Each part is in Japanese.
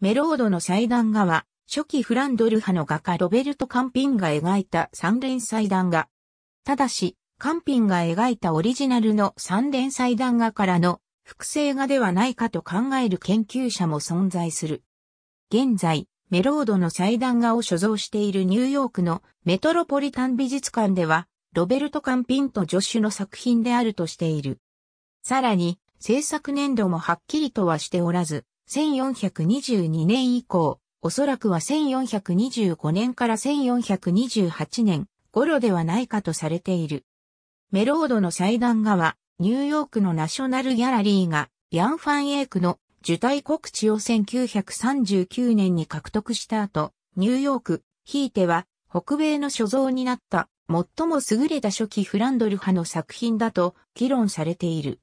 メロードの祭壇画は、初期フランドル派の画家ロベルト・カンピンが描いた三連祭壇画。ただし、カンピンが描いたオリジナルの三連祭壇画からの複製画ではないかと考える研究者も存在する。現在、メロードの祭壇画を所蔵しているニューヨークのメトロポリタン美術館では、ロベルト・カンピンと助手の作品であるとしている。さらに、制作年度もはっきりとはしておらず、1422年以降、おそらくは1425年から1428年頃ではないかとされている。メロードの祭壇画は、ニューヨークのナショナルギャラリーが、ヤン・ファン・エイクの受胎告知を1939年に獲得した後、ニューヨーク、ひいては北米の所蔵になった最も優れた初期フランドル派の作品だと議論されている。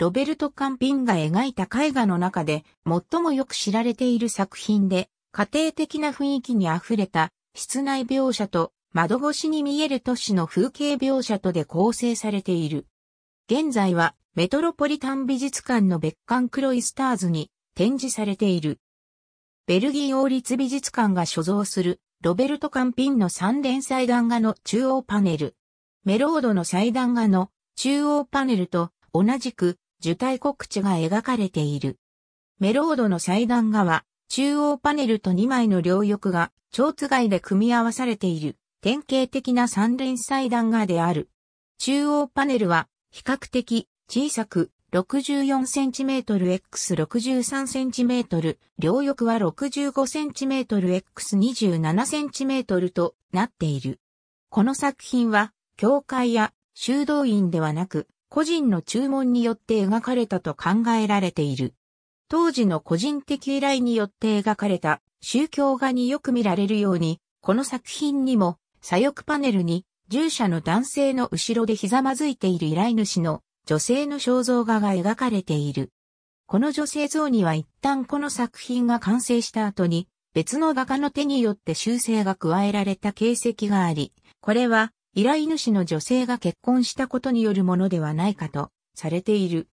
ロベルト・カンピンが描いた絵画の中で最もよく知られている作品で、家庭的な雰囲気に溢れた室内描写と窓越しに見える都市の風景描写とで構成されている。現在はメトロポリタン美術館の別館クロイスターズに展示されている。ベルギー王立美術館が所蔵するロベルト・カンピンの三連祭壇画の中央パネル。メロードの祭壇画の中央パネルと同じく受胎告知が描かれている。メロードの祭壇画は、中央パネルと2枚の両翼が、蝶番で組み合わされている、典型的な三連祭壇画である。中央パネルは、比較的、小さく、64cmx63cm、両翼は 65cmx27cm となっている。この作品は、教会や修道院ではなく、個人の注文によって描かれたと考えられている。当時の個人的依頼によって描かれた宗教画によく見られるように、この作品にも左翼パネルに従者の男性の後ろでひざまずいている依頼主の女性の肖像画が描かれている。この女性像には一旦この作品が完成した後に別の画家の手によって修正が加えられた形跡があり、これは依頼主の女性が結婚したことによるものではないかとされている。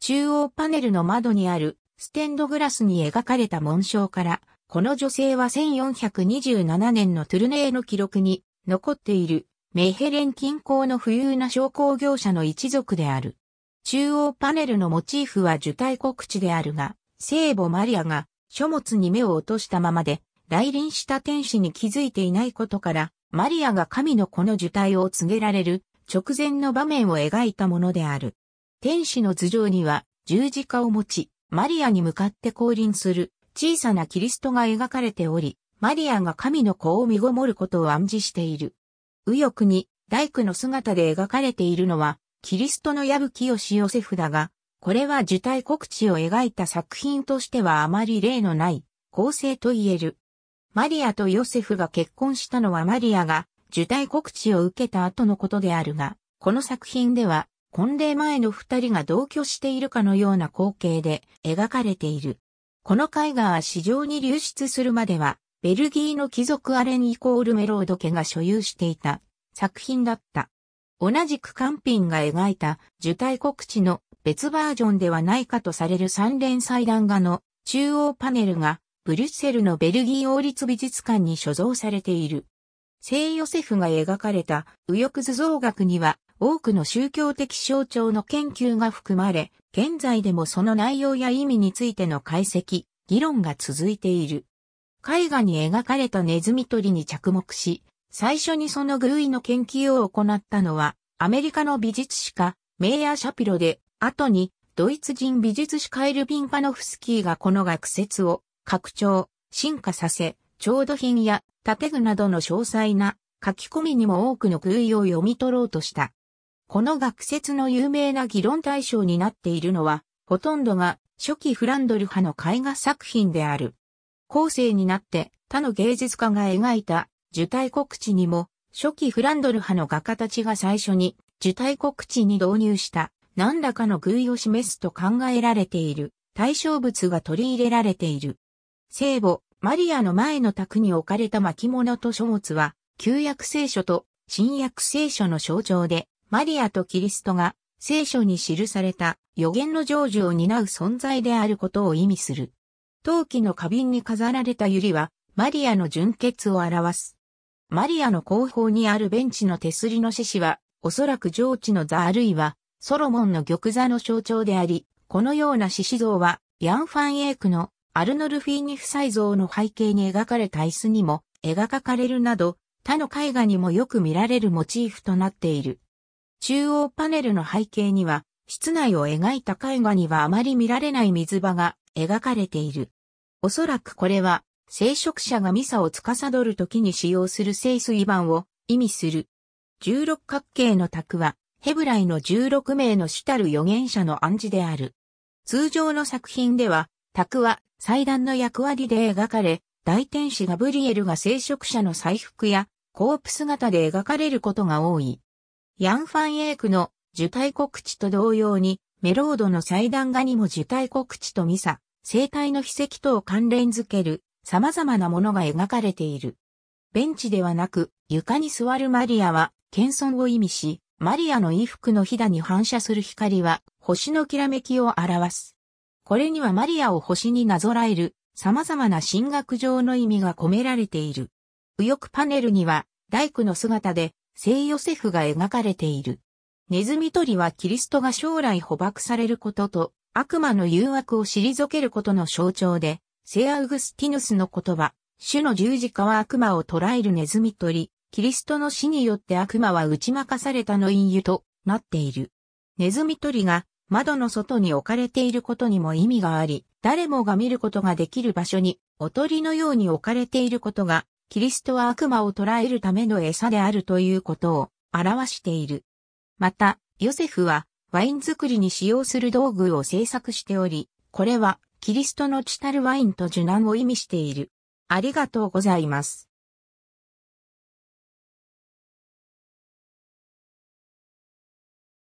中央パネルの窓にあるステンドグラスに描かれた紋章から、この女性は1427年のトゥルネーの記録に残っているメヘレン近郊の富裕な商工業者の一族である。中央パネルのモチーフは受胎告知であるが、聖母マリアが書物に目を落としたままで来臨した天使に気づいていないことから、マリアが神の子の受胎を告げられる直前の場面を描いたものである。天使の頭上には十字架を持ち、マリアに向かって降臨する小さなキリストが描かれており、マリアが神の子を身ごもることを暗示している。右翼に大工の姿で描かれているのは、キリストの矢吹義しヨセフだが、これは受胎告知を描いた作品としてはあまり例のない構成と言える。マリアとヨセフが結婚したのはマリアが受胎告知を受けた後のことであるが、この作品では婚礼前の二人が同居しているかのような光景で描かれている。この絵画は市場に流出するまでは、ベルギーの貴族アレンイコールメロード家が所有していた作品だった。同じくカンピンが描いた受胎告知の別バージョンではないかとされる三連祭壇画の中央パネルがブリュッセルのベルギー王立美術館に所蔵されている。聖ヨセフが描かれた右翼図像学には多くの宗教的象徴の研究が含まれ、現在でもその内容や意味についての解析、議論が続いている。絵画に描かれたネズミ捕りに着目し、最初にその偶意の研究を行ったのは、アメリカの美術史家、メイヤー・シャピロで、後に、ドイツ人美術史カエル・ビンパノフスキーがこの学説を拡張、進化させ、調度品や建具などの詳細な書き込みにも多くの空意を読み取ろうとした。この学説の有名な議論対象になっているのは、ほとんどが初期フランドル派の絵画作品である。後世になって他の芸術家が描いた受胎告知にも、初期フランドル派の画家たちが最初に受胎告知に導入した何らかの偶意を示すと考えられている対象物が取り入れられている。聖母、マリアの前の宅に置かれた巻物と書物は、旧約聖書と新約聖書の象徴で、マリアとキリストが聖書に記された予言の成就を担う存在であることを意味する。陶器の花瓶に飾られた百合は、マリアの純血を表す。マリアの後方にあるベンチの手すりの獅子は、おそらく上智の座あるいは、ソロモンの玉座の象徴であり、このような獅子像は、ヤンファンエークのアルノルフィーニ夫妻像の背景に描かれた椅子にも描かれるなど、他の絵画にもよく見られるモチーフとなっている。中央パネルの背景には、室内を描いた絵画にはあまり見られない水場が描かれている。おそらくこれは、聖職者がミサを司る時に使用する聖水盤を意味する。十六角形の卓は、ヘブライの十六名の主たる預言者の暗示である。通常の作品では、卓は祭壇の役割で描かれ、大天使ガブリエルが聖職者の祭服やコープ姿で描かれることが多い。ヤン・ファン・エイクの受胎告知と同様に、メロードの祭壇画にも受胎告知とミサ、生体の秘跡とを関連づける様々なものが描かれている。ベンチではなく床に座るマリアは謙遜を意味し、マリアの衣服のひだに反射する光は星のきらめきを表す。これにはマリアを星になぞらえる様々な神学上の意味が込められている。右翼パネルには大工の姿で聖ヨセフが描かれている。ネズミ捕りはキリストが将来捕獲されることと悪魔の誘惑を退けることの象徴で、セアウグスティヌスの言葉、主の十字架は悪魔を捕らえるネズミ捕り、キリストの死によって悪魔は打ち負かされたの隠喩となっている。ネズミ捕りが窓の外に置かれていることにも意味があり、誰もが見ることができる場所に、おとりのように置かれていることが、キリストは悪魔を捕らえるための餌であるということを表している。また、ヨセフはワイン作りに使用する道具を製作しており、これはキリストのチタルワインと受難を意味している。ありがとうございます。